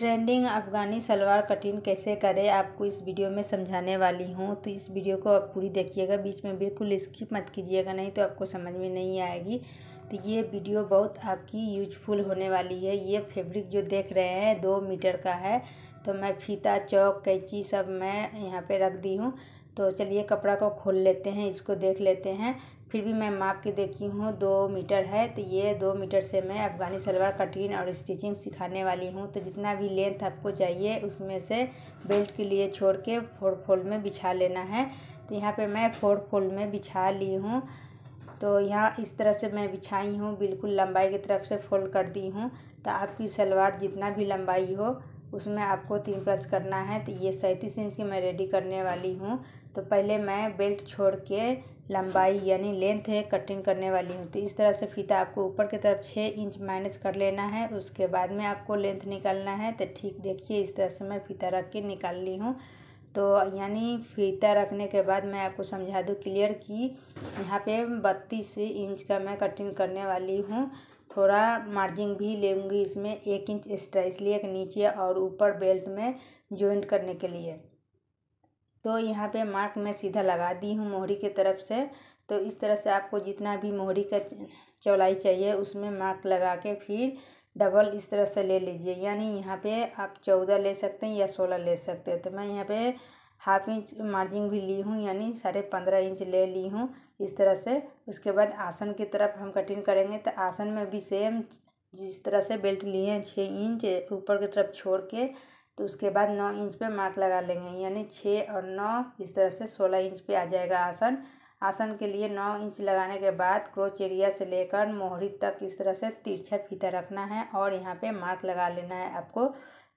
trending Afghani salwar cutting कैसे करें आपको इस वीडियो में समझाने वाली हूँ तो इस वीडियो को आप पूरी देखिएगा बीच में बिल्कुल स्किप मत कीजिएगा नहीं तो आपको समझ में नहीं आएगी तो ये वीडियो बहुत आपकी यूजफुल होने वाली है ये फैब्रिक जो देख रहे हैं दो मीटर का है तो मैं फीता चौक कैंची सब मैं यहाँ पे रख दी हूँ तो चलिए कपड़ा को खोल लेते हैं इसको देख लेते हैं फिर भी मैं माप के देखी हूँ दो मीटर है तो ये दो मीटर से मैं अफ़गानी सलवार कटिंग और स्टिचिंग सिखाने वाली हूँ तो जितना भी लेंथ आपको चाहिए उसमें से बेल्ट के लिए छोड़ के फोर फोल्ड में बिछा लेना है तो यहाँ पे मैं फोर फोल्ड में बिछा ली हूँ तो यहाँ इस तरह से मैं बिछाई हूँ बिल्कुल लंबाई की तरफ से फोल्ड कर दी हूँ तो आपकी सलवार जितना भी लंबाई हो उसमें आपको तीन प्लस करना है तो ये सैंतीस इंच की मैं रेडी करने वाली हूँ तो पहले मैं बेल्ट छोड़ के लंबाई यानी लेंथ है कटिंग करने वाली हूँ तो इस तरह से फीता आपको ऊपर की तरफ छः इंच माइनस कर लेना है उसके बाद में आपको लेंथ निकालना है तो ठीक देखिए इस तरह से मैं फीता रख के निकाल ली हूँ तो यानी फीता रखने के बाद मैं आपको समझा दूँ क्लियर कि यहाँ पे बत्तीस इंच का मैं कटिंग करने वाली हूँ थोड़ा मार्जिंग भी लेंगी इसमें एक इंच एक्स्ट्रा इसलिए एक नीचे और ऊपर बेल्ट में जॉइंट करने के लिए तो यहाँ पे मार्क मैं सीधा लगा दी हूँ मोहरी की तरफ से तो इस तरह से आपको जितना भी मोहरी का चौलाई चाहिए उसमें मार्क लगा के फिर डबल इस तरह से ले लीजिए यानी यहाँ पे आप चौदह ले सकते हैं या सोलह ले सकते हैं तो मैं यहाँ पे हाफ इंच मार्जिन भी ली हूँ यानी साढ़े पंद्रह इंच ले ली हूँ इस तरह से उसके बाद आसन की तरफ हम कटिंग करेंगे तो आसन में भी सेम जिस तरह से बेल्ट लिए हैं छः इंच ऊपर की तरफ छोड़ के तो उसके बाद नौ इंच पे मार्क लगा लेंगे यानी छः और नौ इस तरह से सोलह इंच पे आ जाएगा आसन आसन के लिए नौ इंच लगाने के बाद क्रोच एरिया से लेकर मोहरी तक इस तरह से तिरछा फीता रखना है और यहाँ पे मार्क लगा लेना है आपको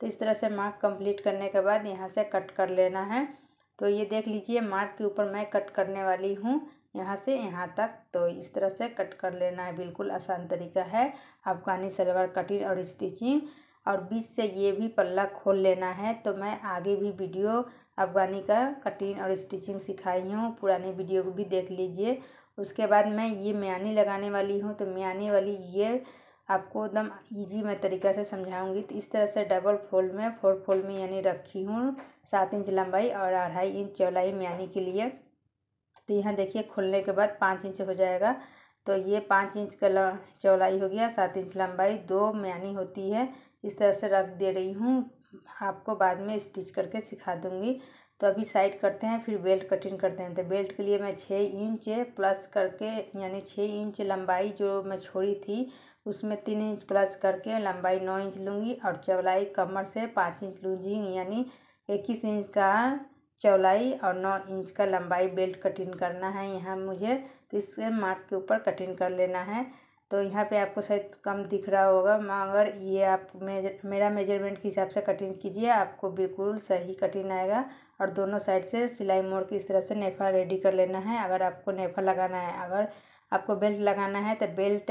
तो इस तरह से मार्क कंप्लीट करने के बाद यहाँ से कट कर लेना है तो ये देख लीजिए मार्क के ऊपर मैं कट करने वाली हूँ यहाँ से यहाँ तक तो इस तरह से कट कर लेना है बिल्कुल आसान तरीका है अफगानी सलवार कटिंग और स्टिचिंग और बीच से ये भी पल्ला खोल लेना है तो मैं आगे भी वीडियो अफगानी का कटिंग और स्टिचिंग सिखाई हूँ पुरानी वीडियो को भी देख लीजिए उसके बाद मैं ये म्यानी लगाने वाली हूँ तो म्यानी वाली ये आपको एकदम ईजी मैं तरीका से समझाऊंगी तो इस तरह से डबल फोल्ड में फोर फोल्ड में यानी रखी हूँ सात इंच लंबाई और अढ़ाई इंच चौलाई यानी के लिए तो यहाँ देखिए खुलने के बाद पाँच इंच हो जाएगा तो ये पाँच इंच का चौलाई हो गया सात इंच लंबाई दो म्यानी होती है इस तरह से रख दे रही हूँ आपको बाद में स्टिच करके सिखा दूँगी तो अभी साइड करते हैं फिर बेल्ट कटिंग करते हैं तो बेल्ट के लिए मैं छः इंच प्लस करके यानी छः इंच लंबाई जो मैं छोड़ी थी उसमें तीन इंच प्लस करके लंबाई नौ इंच लूँगी और चौलाई कमर से पाँच इंच लूँगी यानी इक्कीस इंच का चौलाई और नौ इंच का लंबाई बेल्ट कटिंग करना है यहाँ मुझे तो इस मार्क के ऊपर कटिंग कर लेना है तो यहाँ पे आपको शायद कम दिख रहा होगा मगर ये आप मेजर मेरा मेजरमेंट के हिसाब से कटिंग कीजिए आपको बिल्कुल सही कटिंग आएगा और दोनों साइड से सिलाई मोड़ के इस तरह से नेफा रेडी कर लेना है अगर आपको नेफा लगाना है अगर आपको बेल्ट लगाना है तो बेल्ट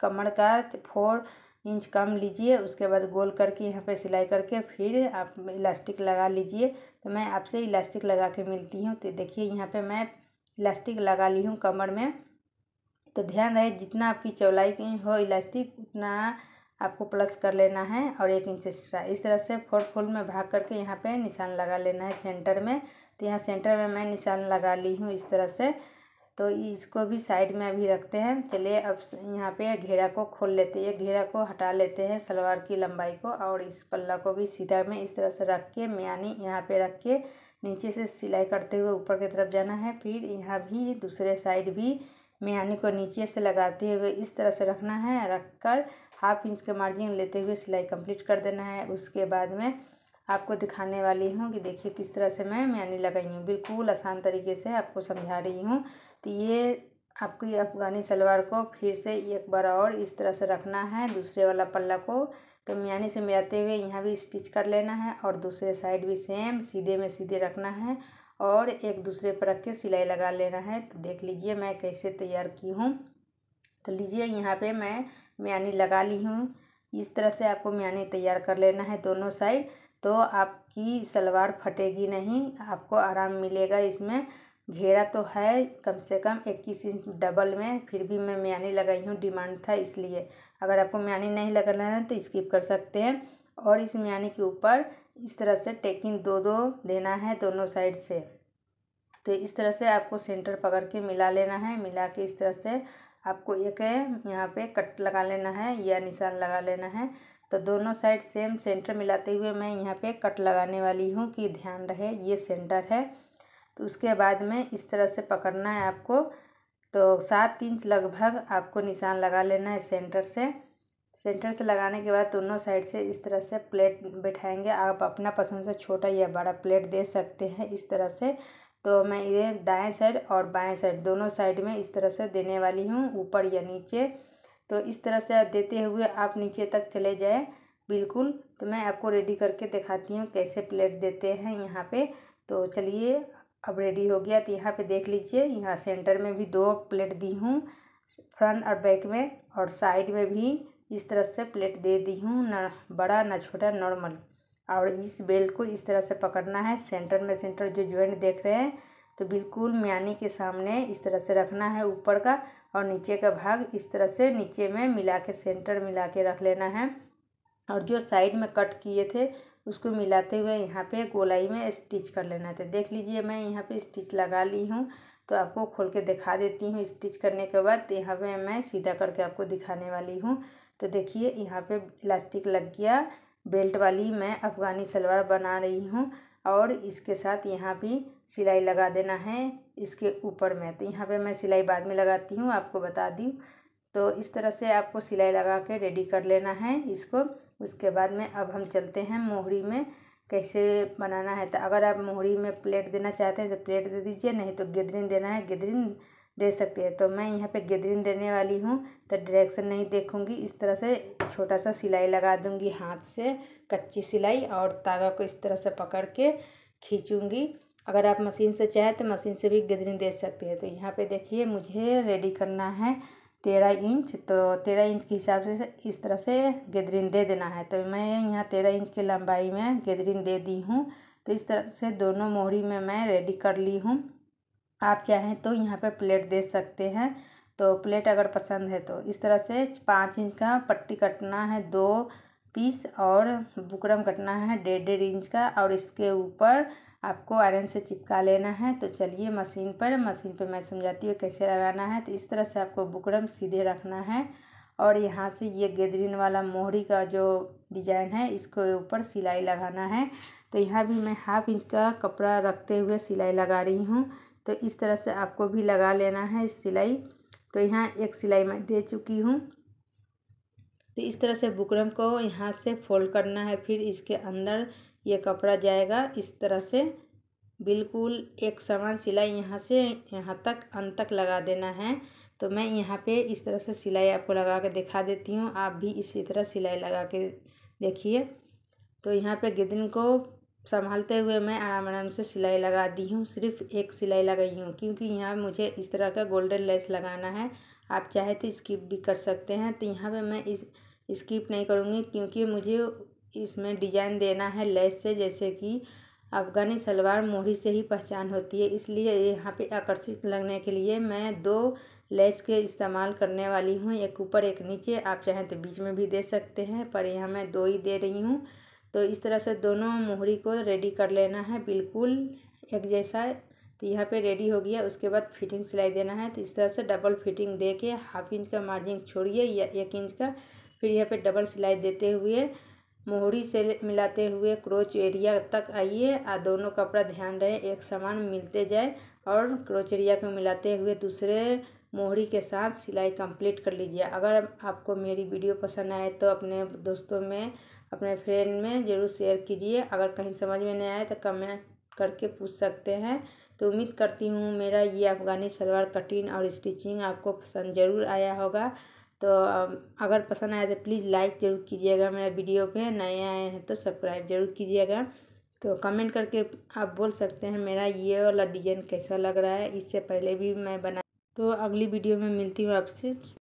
कमर का फोर इंच कम लीजिए उसके बाद गोल करके यहाँ पे सिलाई करके फिर आप इलास्टिक लगा लीजिए तो मैं आपसे इलास्टिक लगा के मिलती हूँ तो देखिए यहाँ पे मैं इलास्टिक लगा ली हूँ कमर में तो ध्यान रहे जितना आपकी चौलाई की हो इलास्टिक उतना आपको प्लस कर लेना है और एक इंच एक्स्ट्रा इस तरह से फोर फोल्ड में भाग करके यहाँ पर निशान लगा लेना है सेंटर में तो यहाँ सेंटर में मैं निशान लगा ली हूँ इस तरह से तो इसको भी साइड में अभी रखते हैं चलिए अब यहाँ पे घेरा को खोल लेते हैं घेरा को हटा लेते हैं सलवार की लंबाई को और इस पल्ला को भी सीधा में इस तरह से रख के यानी यहाँ पे रख के नीचे से सिलाई करते हुए ऊपर की तरफ जाना है फिर यहाँ भी दूसरे साइड भी मियानी को नीचे से लगाते हुए इस तरह से रखना है रख कर हाफ इंच का मार्जिन लेते हुए सिलाई कम्प्लीट कर देना है उसके बाद में आपको दिखाने वाली हूँ कि देखिए किस तरह से मैं मैंने लगाई हूँ बिल्कुल आसान तरीके से आपको समझा रही हूँ तो ये आपकी अफगानी सलवार को फिर से एक बार और इस तरह से रखना है दूसरे वाला पल्ला को तो म्यानी से मिलाते हुए यहाँ भी स्टिच कर लेना है और दूसरे साइड भी सेम सीधे में सीधे रखना है और एक दूसरे पर रख के सिलाई लगा लेना है तो देख लीजिए मैं कैसे तैयार की हूँ तो लीजिए यहाँ पे मैं म्यानी लगा ली हूँ इस तरह से आपको म्यानी तैयार कर लेना है दोनों साइड तो आपकी सलवार फटेगी नहीं आपको आराम मिलेगा इसमें घेरा तो है कम से कम इक्कीस इंच डबल में फिर भी मैं म्यानी लगाई हूँ डिमांड था इसलिए अगर आपको म्यानी नहीं लगाना है तो स्किप कर सकते हैं और इस म्यानी के ऊपर इस तरह से टेकिंग दो दो देना है दोनों साइड से तो इस तरह से आपको सेंटर पकड़ के मिला लेना है मिला के इस तरह से आपको एक यहाँ पे कट लगा लेना है या निशान लगा लेना है तो दोनों साइड सेम सेंटर मिलाते हुए मैं यहाँ पे कट लगाने वाली हूँ कि ध्यान रहे ये सेंटर है तो उसके बाद में इस तरह से पकड़ना है आपको तो सात इंच लगभग आपको निशान लगा लेना है सेंटर से सेंटर से लगाने के बाद दोनों साइड से इस तरह से प्लेट बैठाएंगे आप अपना पसंद से छोटा या बड़ा प्लेट दे सकते हैं इस तरह से तो मैं इधर दाएं साइड और बाएं साइड दोनों साइड में इस तरह से देने वाली हूँ ऊपर या नीचे तो इस तरह से देते हुए आप नीचे तक चले जाएँ बिल्कुल तो मैं आपको रेडी करके दिखाती हूँ कैसे प्लेट देते हैं यहाँ पे तो चलिए अब रेडी हो गया तो यहाँ पे देख लीजिए यहाँ सेंटर में भी दो प्लेट दी हूँ फ्रंट और बैक में और साइड में भी इस तरह से प्लेट दे दी हूँ ना बड़ा ना छोटा नॉर्मल और इस बेल्ट को इस तरह से पकड़ना है सेंटर में सेंटर जो ज्वाइंट देख रहे हैं तो बिल्कुल म्यानी के सामने इस तरह से रखना है ऊपर का और नीचे का भाग इस तरह से नीचे में मिला के सेंटर मिला के रख लेना है और जो साइड में कट किए थे उसको मिलाते हुए यहाँ पे गोलाई में स्टिच कर लेना था देख लीजिए मैं यहाँ पे स्टिच लगा ली हूँ तो आपको खोल के दिखा देती हूँ स्टिच करने के बाद यहाँ पे मैं सीधा करके आपको दिखाने वाली हूँ तो देखिए यहाँ पे इलास्टिक लग गया बेल्ट वाली मैं अफ़गानी सलवार बना रही हूँ और इसके साथ यहाँ भी सिलाई लगा देना है इसके ऊपर में तो यहाँ पे मैं सिलाई बाद में लगाती हूँ आपको बता दी तो इस तरह से आपको सिलाई लगा के रेडी कर लेना है इसको उसके बाद में अब हम चलते हैं मोहरी में कैसे बनाना है तो अगर आप मोहरी में प्लेट देना चाहते हैं तो प्लेट दे दीजिए नहीं तो गेदरिन देना है गेदरिन दे सकते हैं तो मैं यहाँ पे गेदरिन देने वाली हूँ तो डायरेक्शन नहीं देखूँगी इस तरह से छोटा सा सिलाई लगा दूँगी हाथ से कच्ची सिलाई और तागा को इस तरह से पकड़ के खींचूँगी अगर आप मशीन से चाहें तो मशीन से भी गदरिंग दे सकते हैं तो यहाँ पे देखिए मुझे रेडी करना है तेरह इंच तो तेरह इंच के हिसाब से इस तरह से गदरिंग दे देना है तो मैं यहाँ तेरह इंच की लंबाई में गदरिंग दे दी हूँ तो इस तरह से दोनों मोहरी में मैं रेडी कर ली हूँ आप चाहें तो यहाँ पर प्लेट दे सकते हैं तो प्लेट अगर पसंद है तो इस तरह से पाँच इंच का पट्टी कटना है दो पीस और बुकरम कटना है डेढ़ डेढ़ इंच का और इसके ऊपर आपको आयरन से चिपका लेना है तो चलिए मशीन पर मशीन पर मैं समझाती हूँ कैसे लगाना है तो इस तरह से आपको बुकरम सीधे रखना है और यहाँ से ये गेदरिन वाला मोहरी का जो डिजाइन है इसको ऊपर सिलाई लगाना है तो यहाँ भी मैं हाफ इंच का कपड़ा रखते हुए सिलाई लगा रही हूँ तो इस तरह से आपको भी लगा लेना है सिलाई तो यहाँ एक सिलाई मैं दे चुकी हूँ तो इस तरह से बुकरम को यहाँ से फोल्ड करना है फिर इसके अंदर ये कपड़ा जाएगा इस तरह से बिल्कुल एक समान सिलाई यहाँ से यहाँ तक अंत तक लगा देना है तो मैं यहाँ पे इस तरह से सिलाई आपको लगा के दिखा देती हूँ आप भी इसी तरह सिलाई लगा के देखिए तो यहाँ पे गिदन को संभालते हुए मैं आराम आराम से सिलाई लगा दी हूँ सिर्फ एक सिलाई लगाई हूँ क्योंकि यहाँ मुझे इस तरह का गोल्डन लेस लगाना है आप चाहे तो स्किप भी कर सकते हैं तो यहाँ पर मैं इस स्किप नहीं करूँगी क्योंकि मुझे इसमें डिजाइन देना है लेस से जैसे कि अफ़गानी सलवार मोहरी से ही पहचान होती है इसलिए यहाँ पे आकर्षित लगने के लिए मैं दो लेस के इस्तेमाल करने वाली हूँ एक ऊपर एक नीचे आप चाहें तो बीच में भी दे सकते हैं पर यहाँ मैं दो ही दे रही हूँ तो इस तरह से दोनों मोहरी को रेडी कर लेना है बिल्कुल एक जैसा तो यहाँ पे रेडी हो गया उसके बाद फिटिंग सिलाई देना है तो इस तरह से डबल फिटिंग दे के हाफ इंच का मार्जिन छोड़िए या एक इंच का फिर यहाँ पे डबल सिलाई देते हुए मोहरी से मिलाते हुए क्रोच एरिया तक आइए और दोनों कपड़ा ध्यान रहे एक समान मिलते जाए और क्रोच एरिया को मिलाते हुए दूसरे मोहरी के साथ सिलाई कंप्लीट कर लीजिए अगर आपको मेरी वीडियो पसंद आए तो अपने दोस्तों में अपने फ्रेंड में ज़रूर शेयर कीजिए अगर कहीं समझ में नहीं आए तो कमेंट करके पूछ सकते हैं तो उम्मीद करती हूँ मेरा ये अफ़गानी सलवार कटिंग और स्टिचिंग आपको पसंद ज़रूर आया होगा तो अगर पसंद आया तो प्लीज़ लाइक ज़रूर कीजिएगा मेरा वीडियो पे नए आए हैं तो सब्सक्राइब ज़रूर कीजिएगा तो कमेंट करके आप बोल सकते हैं मेरा ये वाला डिज़ाइन कैसा लग रहा है इससे पहले भी मैं बना तो अगली वीडियो में मिलती हूँ आपसे